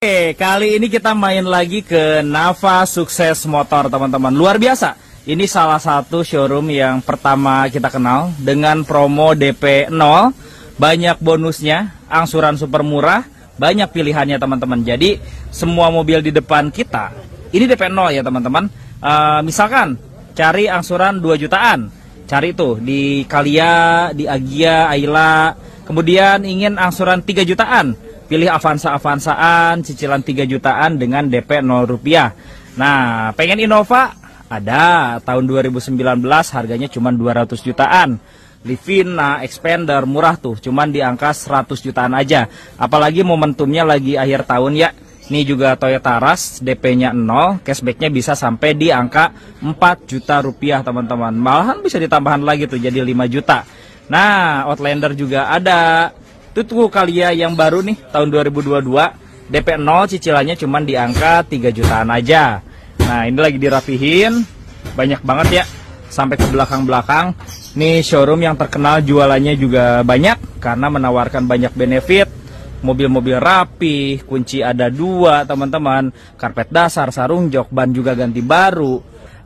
Oke, kali ini kita main lagi ke Nava Sukses Motor, teman-teman. Luar biasa. Ini salah satu showroom yang pertama kita kenal dengan promo DP 0, banyak bonusnya, angsuran super murah, banyak pilihannya, teman-teman. Jadi, semua mobil di depan kita, ini DP 0 ya, teman-teman. E, misalkan cari angsuran 2 jutaan, cari tuh di Kalia, di Agia, Aila, kemudian ingin angsuran 3 jutaan Pilih Avanza-Avanzaan cicilan 3 jutaan dengan DP 0 rupiah. Nah, pengen Innova? Ada. Tahun 2019 harganya cuma 200 jutaan. Livina, Expander, murah tuh, cuman di angka 100 jutaan aja. Apalagi momentumnya lagi akhir tahun ya. Ini juga Toyota Rush, DP-nya 0, cashbacknya bisa sampai di angka 4 juta rupiah teman-teman. Malahan bisa ditambahan lagi tuh jadi 5 juta. Nah, Outlander juga ada, kali Kalia yang baru nih tahun 2022 DP 0 cicilannya cuma di angka 3 jutaan aja. Nah, ini lagi dirapihin. Banyak banget ya sampai ke belakang-belakang. Nih showroom yang terkenal jualannya juga banyak karena menawarkan banyak benefit. Mobil-mobil rapi, kunci ada dua teman-teman, karpet dasar, sarung jok, ban juga ganti baru.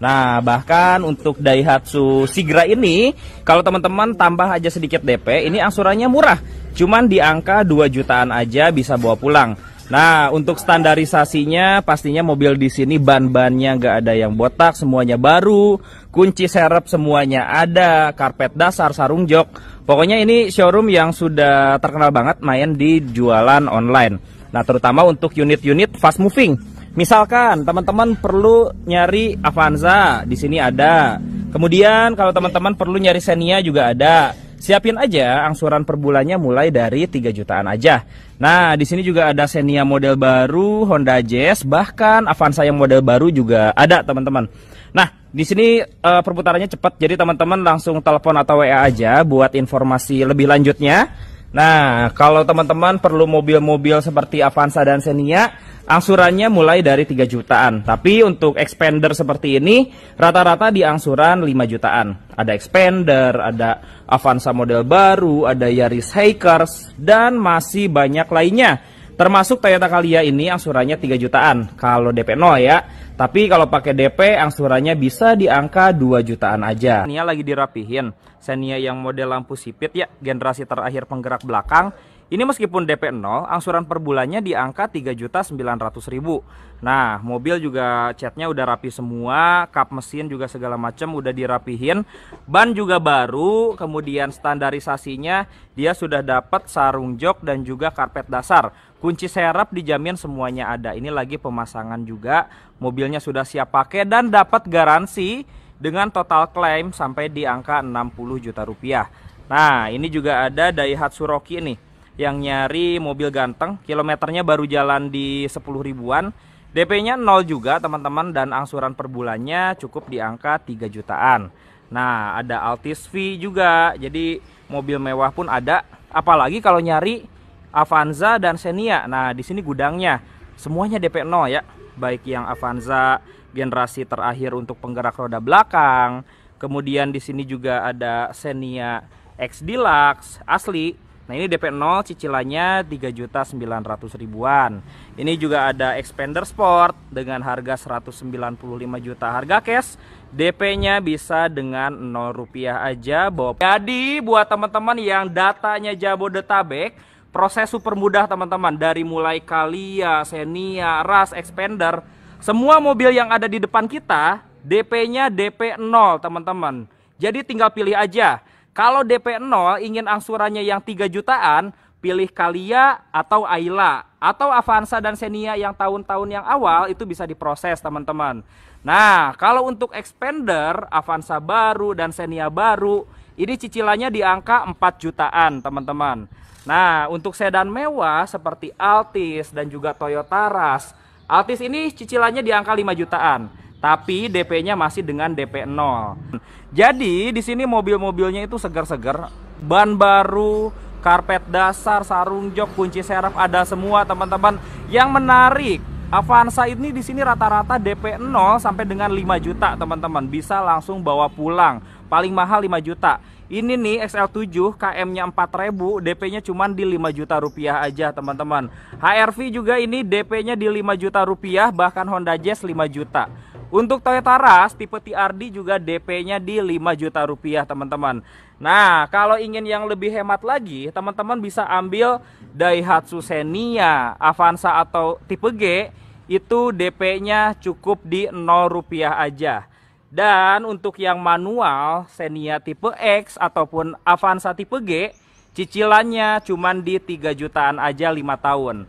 Nah, bahkan untuk Daihatsu Sigra ini, kalau teman-teman tambah aja sedikit DP, ini angsurannya murah. Cuman di angka 2 jutaan aja bisa bawa pulang. Nah, untuk standarisasinya pastinya mobil di sini ban-bannya nggak ada yang botak, semuanya baru, kunci serep semuanya ada, karpet dasar, sarung jok. Pokoknya ini showroom yang sudah terkenal banget main di jualan online. Nah, terutama untuk unit-unit fast moving. Misalkan teman-teman perlu nyari Avanza, di sini ada. Kemudian kalau teman-teman perlu nyari Xenia juga ada. Siapin aja angsuran per bulannya mulai dari 3 jutaan aja. Nah, di sini juga ada Xenia model baru, Honda Jazz, bahkan Avanza yang model baru juga ada, teman-teman. Nah, di sini uh, perputarannya cepat, jadi teman-teman langsung telepon atau WA aja buat informasi lebih lanjutnya. Nah, kalau teman-teman perlu mobil-mobil seperti Avanza dan Xenia, angsurannya mulai dari 3 jutaan. Tapi untuk expander seperti ini, rata-rata di angsuran 5 jutaan. Ada expander, ada Avanza model baru, ada Yaris Hikers, dan masih banyak lainnya. Termasuk Toyota Calya ini angsurannya 3 jutaan kalau DP 0 ya. Tapi kalau pakai DP angsurannya bisa di angka 2 jutaan aja. Nia lagi dirapihin. Senia yang model lampu sipit ya, generasi terakhir penggerak belakang ini meskipun DP 0, angsuran per bulannya di angka 3.900.000. Nah, mobil juga catnya udah rapi semua, kap mesin juga segala macam udah dirapihin, ban juga baru, kemudian standarisasinya dia sudah dapat sarung jok dan juga karpet dasar. Kunci serep dijamin semuanya ada. Ini lagi pemasangan juga, mobilnya sudah siap pakai dan dapat garansi dengan total klaim sampai di angka 60 juta rupiah. Nah, ini juga ada Daihatsu Rocky nih yang nyari mobil ganteng kilometernya baru jalan di 10 ribuan DP-nya nol juga teman-teman dan angsuran per bulannya cukup di angka 3 jutaan. Nah, ada Altis V juga. Jadi mobil mewah pun ada. Apalagi kalau nyari Avanza dan Xenia. Nah, di sini gudangnya semuanya DP nol ya. Baik yang Avanza generasi terakhir untuk penggerak roda belakang. Kemudian di sini juga ada Xenia X Deluxe asli Nah ini DP 0 cicilannya 3 juta 900 ribuan Ini juga ada Expander Sport dengan harga 195 juta harga cash DP nya bisa dengan 0 rupiah aja Bob Jadi buat teman-teman yang datanya Jabodetabek Proses super mudah teman-teman Dari mulai Kalia, Xenia, Ras, Expander Semua mobil yang ada di depan kita DP nya DP 0 teman-teman Jadi tinggal pilih aja kalau DP 0 ingin angsurannya yang 3 jutaan, pilih Kalia atau Aila atau Avanza dan Xenia yang tahun-tahun yang awal itu bisa diproses teman-teman. Nah, kalau untuk expander Avanza baru dan Xenia baru ini cicilannya di angka 4 jutaan teman-teman. Nah, untuk sedan mewah seperti Altis dan juga Toyota Rush, Altis ini cicilannya di angka 5 jutaan tapi DP-nya masih dengan DP 0. Jadi di sini mobil-mobilnya itu segar-segar, ban baru, karpet dasar, sarung jok, kunci serep ada semua teman-teman. Yang menarik Avanza ini di sini rata-rata DP 0 sampai dengan 5 juta, teman-teman. Bisa langsung bawa pulang. Paling mahal 5 juta. Ini nih XL7 KM-nya 4000, DP-nya cuman di 5 juta rupiah aja, teman-teman. HRV juga ini DP-nya di 5 juta rupiah, bahkan Honda Jazz 5 juta. Untuk Toyota Rush tipe TRD juga DP-nya di 5 juta rupiah teman-teman. Nah, kalau ingin yang lebih hemat lagi, teman-teman bisa ambil Daihatsu Xenia, Avanza atau tipe G itu DP-nya cukup di 0 rupiah aja. Dan untuk yang manual, Xenia tipe X ataupun Avanza tipe G, cicilannya cuma di 3 jutaan aja 5 tahun.